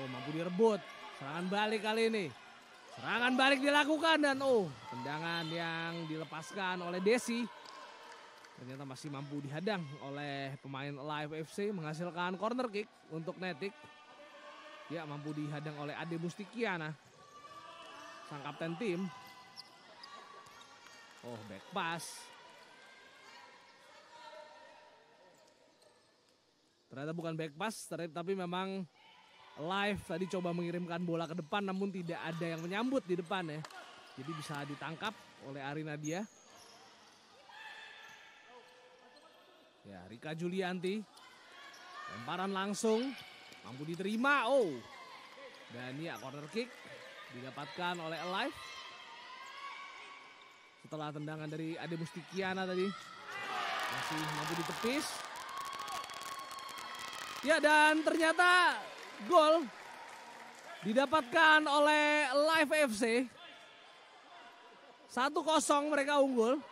Oh mampu direbut. Serangan balik kali ini. Serangan balik dilakukan dan oh tendangan yang dilepaskan oleh Desi. Ternyata masih mampu dihadang oleh pemain Live FC menghasilkan corner kick untuk Netik. Ya mampu dihadang oleh Ade Mustikiana Sang kapten tim. Oh back pass. Ternyata bukan back pass tapi memang live tadi coba mengirimkan bola ke depan namun tidak ada yang menyambut di depan ya. Jadi bisa ditangkap oleh Ari dia. Ya, Rika Julianti. Lemparan langsung mampu diterima. Oh. Dan ya corner kick didapatkan oleh Alive. Setelah tendangan dari Ade Mustikiana tadi masih mampu ditepis. Ya dan ternyata gol didapatkan oleh Live FC. 1-0 mereka unggul.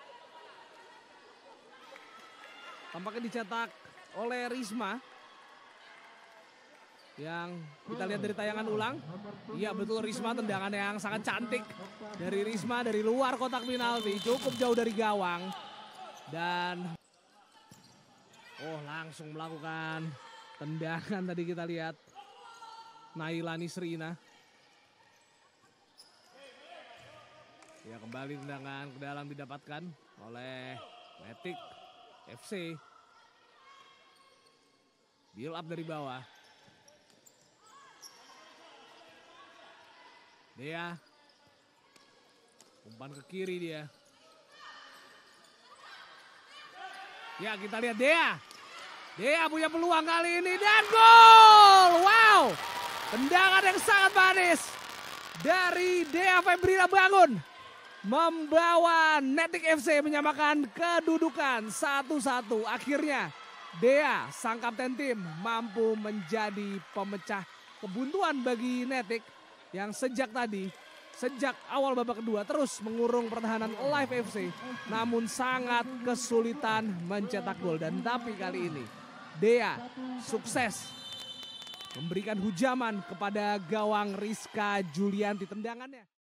Tampaknya dicetak oleh Risma. Yang kita lihat dari tayangan ulang. Iya betul Risma tendangan yang sangat cantik. Dari Risma dari luar kotak penalti. Cukup jauh dari gawang. Dan oh langsung melakukan tendangan tadi kita lihat. Naila Nisrina. Ya kembali tendangan ke dalam didapatkan oleh Matic FC. Build up dari bawah. Dia. Umpan ke kiri dia. Ya kita lihat Dea. Dea punya peluang kali ini dan gol. Tendangan yang sangat manis dari Dea Febrina Bangun. Membawa Netik FC menyamakan kedudukan satu-satu. Akhirnya Dea, sang kapten tim, mampu menjadi pemecah kebuntuan bagi Netik yang sejak tadi, sejak awal babak kedua terus mengurung pertahanan Live FC. Namun sangat kesulitan mencetak gol dan tapi kali ini Dea sukses memberikan hujaman kepada gawang Rizka Julian di tendangannya.